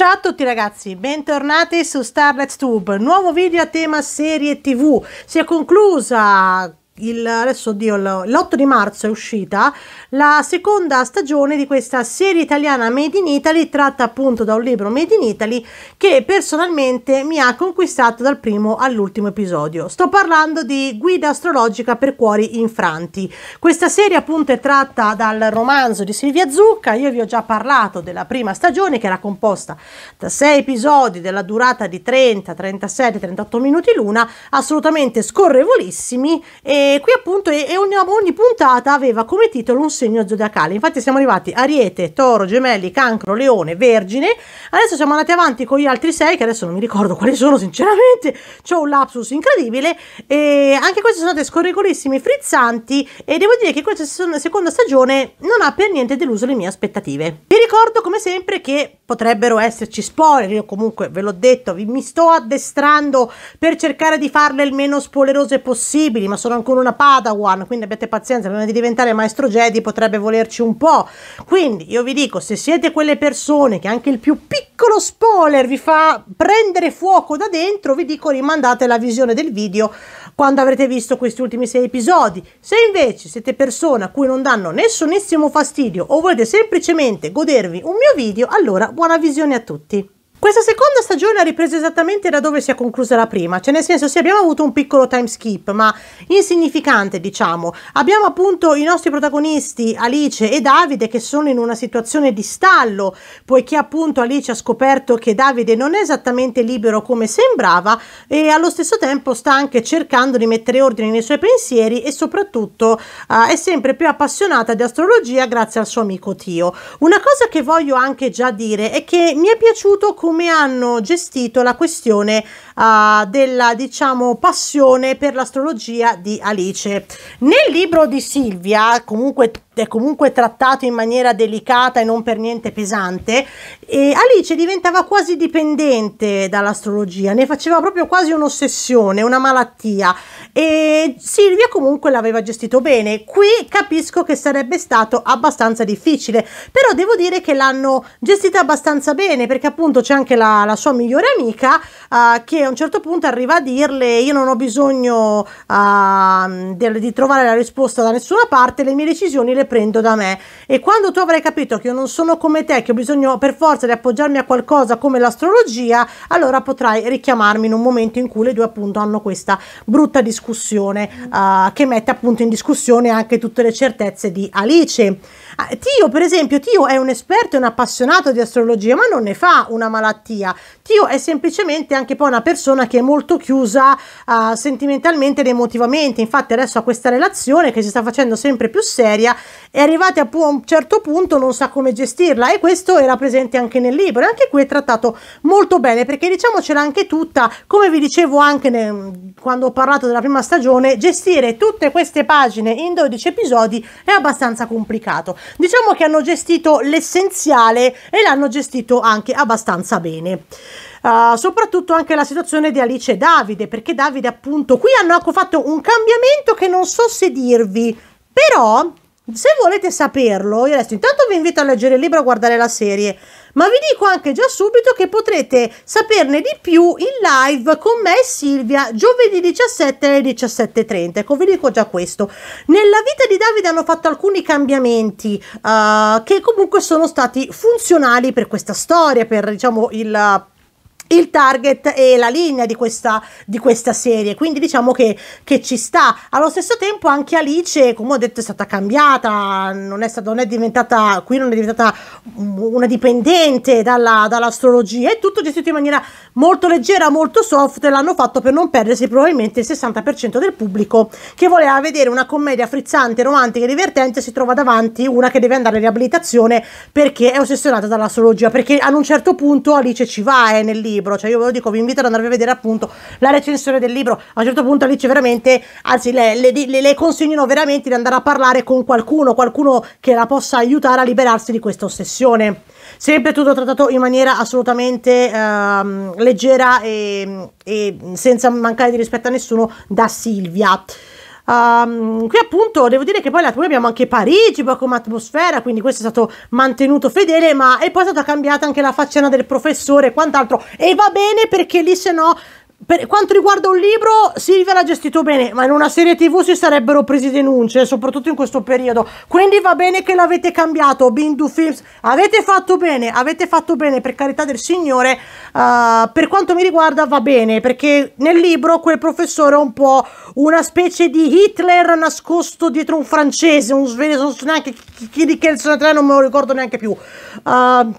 Ciao a tutti ragazzi, bentornati su Starlet Tube, nuovo video a tema serie tv, si è conclusa il, adesso oddio, l'8 di marzo è uscita la seconda stagione di questa serie italiana Made in Italy, tratta appunto da un libro Made in Italy che personalmente mi ha conquistato dal primo all'ultimo episodio. Sto parlando di Guida astrologica per cuori infranti. Questa serie appunto è tratta dal romanzo di Silvia Zucca, io vi ho già parlato della prima stagione che era composta da sei episodi della durata di 30, 37, 38 minuti l'una, assolutamente scorrevolissimi e qui appunto e, ogni, ogni, puntata aveva come titolo un segno zodiacale. Infatti siamo arrivati a Ariete, Toro, Gemelli, Cancro, Leone, Vergine. Adesso siamo andati avanti con gli altri sei, che adesso non mi ricordo quali sono sinceramente. C'ho un lapsus incredibile. E anche queste sono state scorregolissime, frizzanti. E devo dire che questa seconda stagione non ha per niente deluso le mie aspettative. Vi ricordo come sempre che potrebbero esserci spoiler. Io comunque ve l'ho detto, vi, mi sto addestrando per cercare di farle il meno spoilerose possibili, ma sono ancora una Padawan, quindi abbiate pazienza, prima di diventare maestro Jedi potrebbe volerci un po'. Quindi io vi dico, se siete quelle persone che anche il più piccolo spoiler vi fa prendere fuoco da dentro, vi dico rimandate la visione del video quando avrete visto questi ultimi sei episodi. Se invece siete persone a cui non danno nessunissimo fastidio o volete semplicemente godervi un mio video, allora buona visione a tutti. Questa seconda stagione ha ripreso esattamente da dove si è conclusa la prima, cioè nel senso sì abbiamo avuto un piccolo time skip, ma insignificante diciamo. Abbiamo appunto i nostri protagonisti Alice e Davide che sono in una situazione di stallo, poiché appunto Alice ha scoperto che Davide non è esattamente libero come sembrava e allo stesso tempo sta anche cercando di mettere ordine nei suoi pensieri e soprattutto uh, è sempre più appassionata di astrologia grazie al suo amico Tio. Una cosa che voglio anche già dire è che mi è piaciuto come come hanno gestito la questione uh, della diciamo passione per l'astrologia di Alice. Nel libro di Silvia, comunque è comunque trattato in maniera delicata e non per niente pesante, e Alice diventava quasi dipendente dall'astrologia, ne faceva proprio quasi un'ossessione, una malattia, e Silvia comunque l'aveva gestito bene. Qui capisco che sarebbe stato abbastanza difficile, però devo dire che l'hanno gestita abbastanza bene, perché appunto c'è anche la, la sua migliore amica uh, che a un certo punto arriva a dirle io non ho bisogno uh, ah, di, di trovare la risposta da nessuna parte, le mie decisioni le prendo da me. E quando tu avrai capito che io non sono come te, che ho bisogno per forza di appoggiarmi a qualcosa come l'astrologia, allora potrai richiamarmi in un momento in cui le due appunto hanno questa brutta discussione uh, che mette appunto in discussione anche tutte le certezze di Alice. Ah, Tio, per esempio, Tio è un esperto e un appassionato di astrologia, ma non ne fa una malattia. Tio è semplicemente anche poi una persona che è molto chiusa uh, sentimentalmente ed emotivamente. Infatti, adesso ha questa relazione che si sta facendo sempre più seria è arrivata a un certo punto non sa come gestirla e questo era presente anche nel libro e anche qui è trattato molto bene perché diciamocela anche tutta come vi dicevo anche nel, quando ho parlato della prima stagione gestire tutte queste pagine in 12 episodi è abbastanza complicato diciamo che hanno gestito l'essenziale e l'hanno gestito anche abbastanza bene Uh, soprattutto anche la situazione di Alice e Davide, perché Davide appunto qui hanno ecco, fatto un cambiamento che non so se dirvi, però se volete saperlo, io adesso intanto vi invito a leggere il libro e a guardare la serie, ma vi dico anche già subito che potrete saperne di più in live con me e Silvia giovedì 17 alle 17.30. Ecco, vi dico già questo. Nella vita di Davide hanno fatto alcuni cambiamenti uh, che comunque sono stati funzionali per questa storia, per diciamo il il target e la linea di questa, di questa serie, quindi diciamo che, che, ci sta. Allo stesso tempo anche Alice, come ho detto, è stata cambiata, non è, stata, non è diventata, qui non è diventata una dipendente dalla, dall'astrologia, è tutto gestito in maniera molto leggera, molto soft, l'hanno fatto per non perdersi probabilmente il 60% del pubblico che voleva vedere una commedia frizzante, romantica e divertente, si trova davanti una che deve andare in riabilitazione perché è ossessionata dall'astrologia, perché ad un certo punto Alice ci va, è eh, nel libro libro, cioè io ve lo dico, vi invito ad andare a vedere appunto la recensione del libro, a un certo punto lì c'è veramente, anzi le, le, le, le consigliano veramente di andare a parlare con qualcuno, qualcuno che la possa aiutare a liberarsi di questa ossessione. Sempre tutto trattato in maniera assolutamente ehm, leggera e, e senza mancare di rispetto a nessuno da Silvia. Um, qui appunto devo dire che poi l'altro abbiamo anche Parigi poi come atmosfera, quindi questo è stato mantenuto fedele, ma è poi è stata cambiata anche la faccenda del professore e quant'altro. E va bene perché lì se no per quanto riguarda un libro, Silvia l'ha gestito bene, ma in una serie TV si sarebbero presi denunce, soprattutto in questo periodo. Quindi va bene che l'avete cambiato, Bindu Films. Avete fatto bene, avete fatto bene, per carità del Signore. Uh, per quanto mi riguarda va bene, perché nel libro quel professore è un po' una specie di Hitler nascosto dietro un francese, un svedese, non so neanche chi di che il 3 non me lo ricordo neanche più. Uh,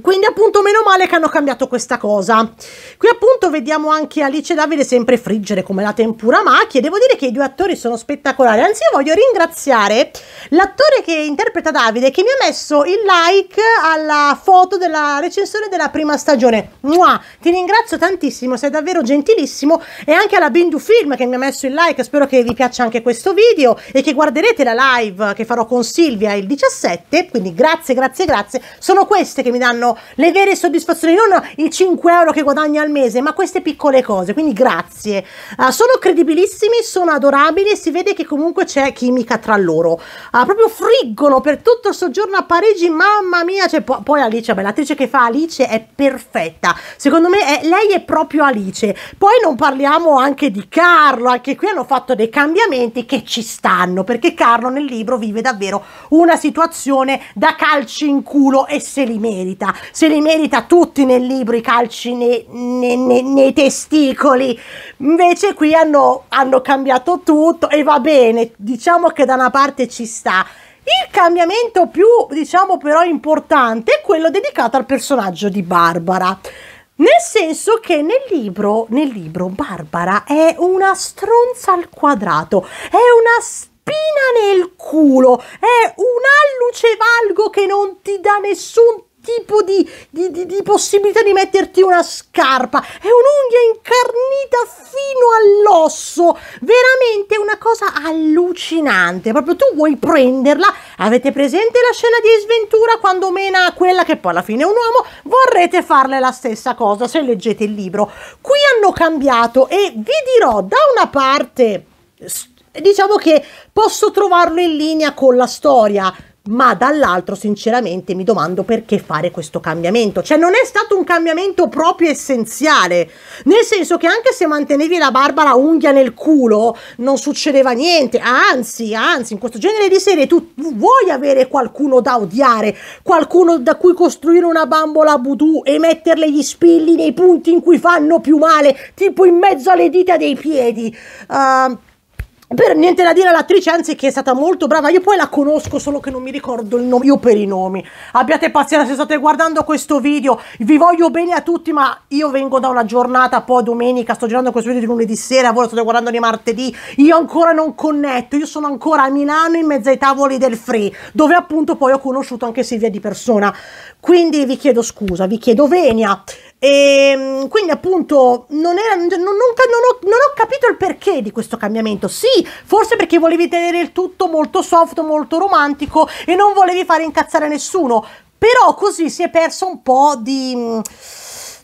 quindi appunto meno male che hanno cambiato questa cosa. Qui appunto vediamo anche Alice Davide sempre friggere come la tempura macchie. Devo dire che i due attori sono spettacolari. Anzi io voglio ringraziare l'attore che interpreta Davide che mi ha messo il like alla foto della recensione della prima stagione. Mua, ti ringrazio tantissimo, sei davvero gentilissimo. E anche alla Bindu Film che mi ha messo il like. Spero che vi piaccia anche questo video e che guarderete la live che farò con Silvia il 17. Quindi grazie, grazie, grazie. Sono queste che mi danno danno le vere soddisfazioni, non i 5 euro che guadagni al mese, ma queste piccole cose. Quindi grazie. Uh, sono credibilissimi, sono adorabili e si vede che comunque c'è chimica tra loro. Uh, proprio friggono per tutto il soggiorno a Parigi, mamma mia. Cioè, po poi Alice, vabbè, l'attrice che fa Alice è perfetta. Secondo me è, eh, lei è proprio Alice. Poi non parliamo anche di Carlo, anche qui hanno fatto dei cambiamenti che ci stanno, perché Carlo nel libro vive davvero una situazione da calci in culo e se li merita se li merita tutti nel libro i calci nei, nei, nei, nei testicoli. Invece qui hanno, hanno cambiato tutto e va bene, diciamo che da una parte ci sta. Il cambiamento più, diciamo, però importante è quello dedicato al personaggio di Barbara. Nel senso che nel libro, nel libro Barbara è una stronza al quadrato, è una spina nel culo, è un alluce valgo che non ti dà nessun tipo di, di, di, di possibilità di metterti una scarpa. È un'unghia incarnita fino all'osso. Veramente una cosa allucinante. Proprio tu vuoi prenderla. Avete presente la scena di sventura quando mena quella che poi alla fine è un uomo? Vorrete farle la stessa cosa se leggete il libro. Qui hanno cambiato e vi dirò da una parte diciamo che posso trovarlo in linea con la storia ma dall'altro sinceramente mi domando perché fare questo cambiamento. Cioè non è stato un cambiamento proprio essenziale, nel senso che anche se mantenevi la Barbara unghia nel culo non succedeva niente, anzi, anzi, in questo genere di serie tu vuoi avere qualcuno da odiare, qualcuno da cui costruire una bambola voodoo e metterle gli spilli nei punti in cui fanno più male, tipo in mezzo alle dita dei piedi. Uh, per niente da dire all'attrice, anzi che è stata molto brava, io poi la conosco solo che non mi ricordo il nome, io per i nomi. Abbiate pazienza se state guardando questo video, vi voglio bene a tutti, ma io vengo da una giornata, poi domenica, sto girando questo video di lunedì sera, voi lo state guardando di martedì, io ancora non connetto, io sono ancora a Milano in mezzo ai tavoli del Free, dove appunto poi ho conosciuto anche Silvia di persona. Quindi vi chiedo scusa, vi chiedo venia. E ehm, quindi appunto non, era, non, non, non, ho, non, ho, capito il perché di questo cambiamento. Sì, forse perché volevi tenere il tutto molto soft, molto romantico e non volevi fare incazzare nessuno. Però così si è perso un po' di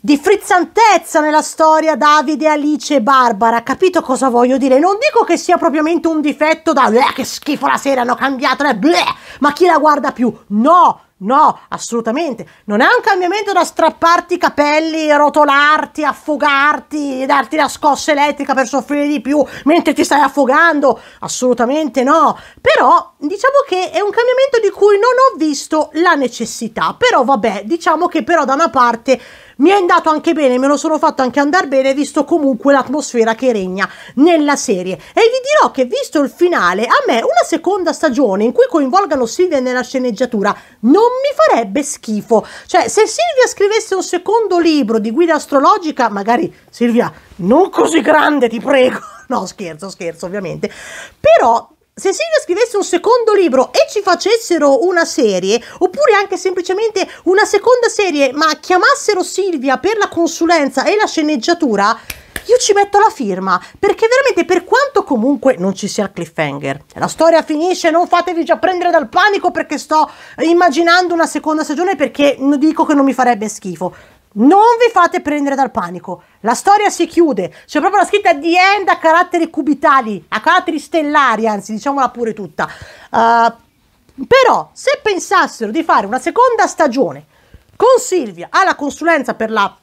di frizzantezza nella storia Davide, Alice e Barbara, capito cosa voglio dire? Non dico che sia propriamente un difetto da che schifo la sera hanno cambiato, bleh, ma chi la guarda più? No, No, assolutamente. Non è un cambiamento da strapparti i capelli, rotolarti, affogarti, darti la scossa elettrica per soffrire di più mentre ti stai affogando. Assolutamente no. Però diciamo che è un cambiamento di cui non ho visto la necessità. Però vabbè, diciamo che però da una parte mi è andato anche bene, me lo sono fatto anche andare bene, visto comunque l'atmosfera che regna nella serie. E vi dirò che, visto il finale, a me una seconda stagione in cui coinvolgano Silvia nella sceneggiatura non mi farebbe schifo. Cioè, se Silvia scrivesse un secondo libro di guida astrologica, magari Silvia, non così grande, ti prego. No, scherzo, scherzo, ovviamente. Però se Silvia scrivesse un secondo libro e ci facessero una serie, oppure anche semplicemente una seconda serie, ma chiamassero Silvia per la consulenza e la sceneggiatura, io ci metto la firma perché veramente per quanto comunque non ci sia il cliffhanger la storia finisce non fatevi già prendere dal panico perché sto immaginando una seconda stagione perché dico che non mi farebbe schifo non vi fate prendere dal panico. La storia si chiude. C'è proprio la scritta di end a caratteri cubitali, a caratteri stellari, anzi, diciamola pure tutta. Uh, però, se pensassero di fare una seconda stagione con Silvia alla consulenza per la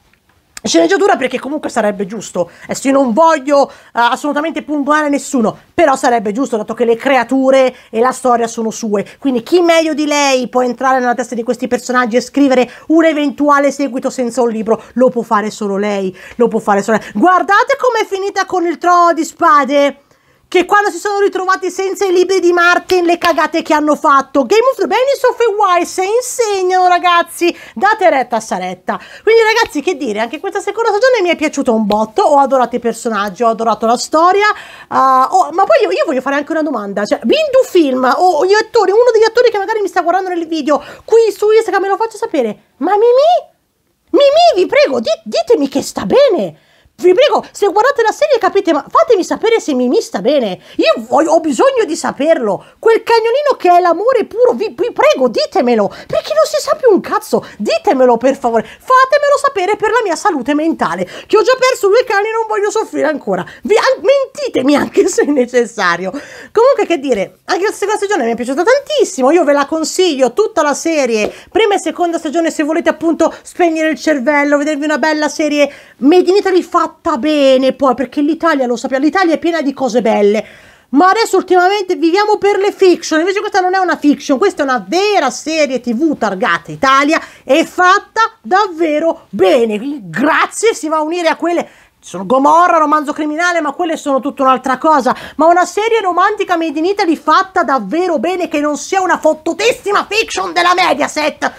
sceneggiatura perché comunque sarebbe giusto. Adesso eh io non voglio uh, assolutamente puntuare nessuno, però sarebbe giusto dato che le creature e la storia sono sue. Quindi chi meglio di lei può entrare nella testa di questi personaggi e scrivere un eventuale seguito senza un libro? Lo può fare solo lei, lo può fare solo lei. Guardate com'è finita con il trono di spade! che quando si sono ritrovati senza i libri di Martin le cagate che hanno fatto Game of the Benioff e Weiss insegnano ragazzi date retta a Saretta quindi ragazzi che dire anche questa seconda stagione mi è piaciuta un botto ho adorato i personaggi ho adorato la storia uh, oh, ma poi io, io, voglio fare anche una domanda cioè Bindu Film o gli attori uno degli attori che magari mi sta guardando nel video qui su Instagram me lo faccio sapere ma Mimi Mimi vi prego dit, ditemi che sta bene vi prego, se guardate la serie capite, ma fatemi sapere se mi, sta bene. Io voglio, ho bisogno di saperlo. Quel cagnolino che è l'amore puro, vi, vi prego, ditemelo. Perché non si sa più un cazzo. Ditemelo per favore. Fatemelo sapere per la mia salute mentale. Che ho già perso due cani e non voglio soffrire ancora. Vi, an mentitemi anche se necessario. Comunque, che dire, anche la seconda stagione mi è piaciuta tantissimo. Io ve la consiglio tutta la serie, prima e seconda stagione, se volete appunto spegnere il cervello, vedervi una bella serie made in Italy fatta fatta bene poi, perché l'Italia lo sappiamo, l'Italia è piena di cose belle. Ma adesso ultimamente viviamo per le fiction, invece questa non è una fiction, questa è una vera serie TV targata Italia e fatta davvero bene. Grazie, si va a unire a quelle sono Gomorra, romanzo criminale, ma quelle sono tutta un'altra cosa. Ma una serie romantica made in Italy fatta davvero bene, che non sia una fottutissima fiction della Mediaset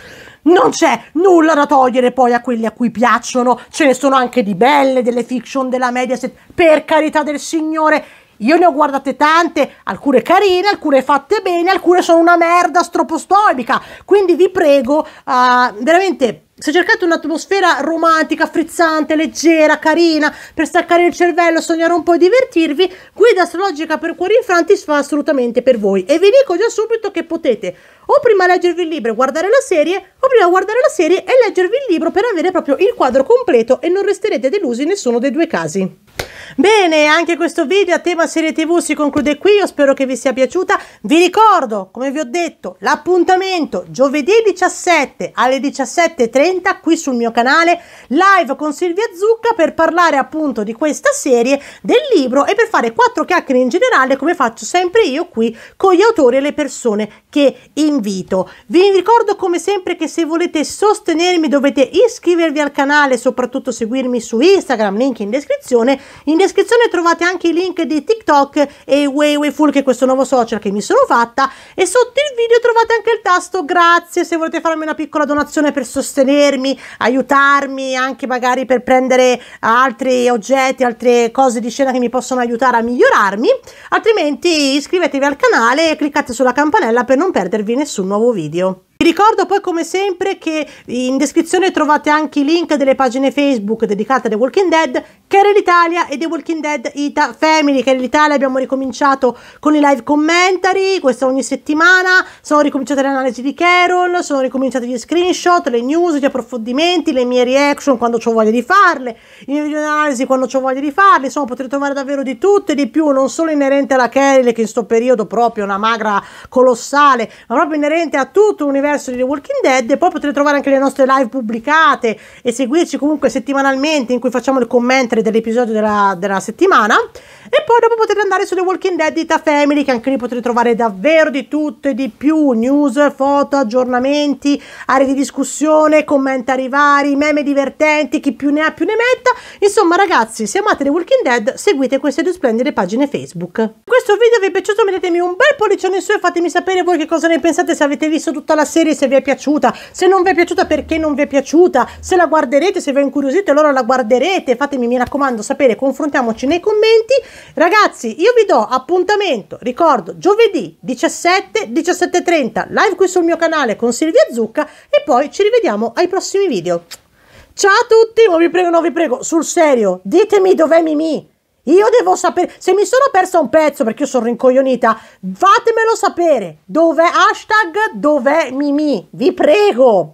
non c'è nulla da togliere poi a quelli a cui piacciono, ce ne sono anche di belle, delle fiction della Mediaset, per carità del Signore. Io ne ho guardate tante, alcune carine, alcune fatte bene, alcune sono una merda stropostomica. Quindi vi prego, uh, veramente se cercate un'atmosfera romantica, frizzante, leggera, carina, per staccare il cervello, sognare un po' e divertirvi, Guida astrologica per cuori infranti fa assolutamente per voi. E vi dico già subito che potete o prima leggervi il libro e guardare la serie, o prima guardare la serie e leggervi il libro per avere proprio il quadro completo e non resterete delusi in nessuno dei due casi. Bene, anche questo video a tema serie tv si conclude qui, io spero che vi sia piaciuta. Vi ricordo, come vi ho detto, l'appuntamento giovedì 17 alle 17.30 qui sul mio canale, live con Silvia Zucca per parlare appunto di questa serie, del libro e per fare quattro chiacchiere in generale come faccio sempre io qui con gli autori e le persone che invito. Vi ricordo come sempre che se volete sostenermi dovete iscrivervi al canale, e soprattutto seguirmi su Instagram, link in descrizione in descrizione trovate anche i link di TikTok e Weiweiful che è questo nuovo social che mi sono fatta e sotto il video trovate anche il tasto grazie se volete farmi una piccola donazione per sostenermi, aiutarmi anche magari per prendere altri oggetti, altre cose di scena che mi possono aiutare a migliorarmi, altrimenti iscrivetevi al canale e cliccate sulla campanella per non perdervi nessun nuovo video. Vi ricordo poi come sempre che in descrizione trovate anche i link delle pagine Facebook dedicate a The Walking Dead Care l'Italia e The Walking Dead Ita Family. Care l'Italia abbiamo ricominciato con i live commentary, questa ogni settimana. Sono ricominciate le analisi di Carol, sono ricominciati gli screenshot, le news, gli approfondimenti, le mie reaction quando ho voglia di farle, i miei video analisi quando ho voglia di farle. Insomma, potete trovare davvero di tutto e di più, non solo inerente alla Carol che in questo periodo proprio una magra colossale, ma proprio inerente a tutto l'universo di The Walking Dead. E poi potete trovare anche le nostre live pubblicate e seguirci comunque settimanalmente in cui facciamo il commento sempre dell'episodio della, della settimana. E poi dopo potete andare su The Walking Dead di Ta Family, che anche lì potete trovare davvero di tutto e di più: news, foto, aggiornamenti, aree di discussione, commentari vari, meme divertenti, chi più ne ha più ne metta. Insomma, ragazzi, se amate The Walking Dead, seguite queste due splendide pagine Facebook. Questo video vi è piaciuto, mettetemi un bel pollicione in su e fatemi sapere voi che cosa ne pensate, se avete visto tutta la serie, se vi è piaciuta, se non vi è piaciuta perché non vi è piaciuta, se la guarderete, se vi è incuriosito allora la guarderete, fatemi mi raccomando raccomando sapere, confrontiamoci nei commenti. Ragazzi, io vi do appuntamento, ricordo, giovedì 17, 17.30, live qui sul mio canale con Silvia Zucca e poi ci rivediamo ai prossimi video. Ciao a tutti, ma vi prego, no vi prego, sul serio, ditemi dov'è Mimi. Io devo sapere, se mi sono persa un pezzo perché io sono rincoglionita, fatemelo sapere. Dov'è hashtag dov'è Mimi? Vi prego.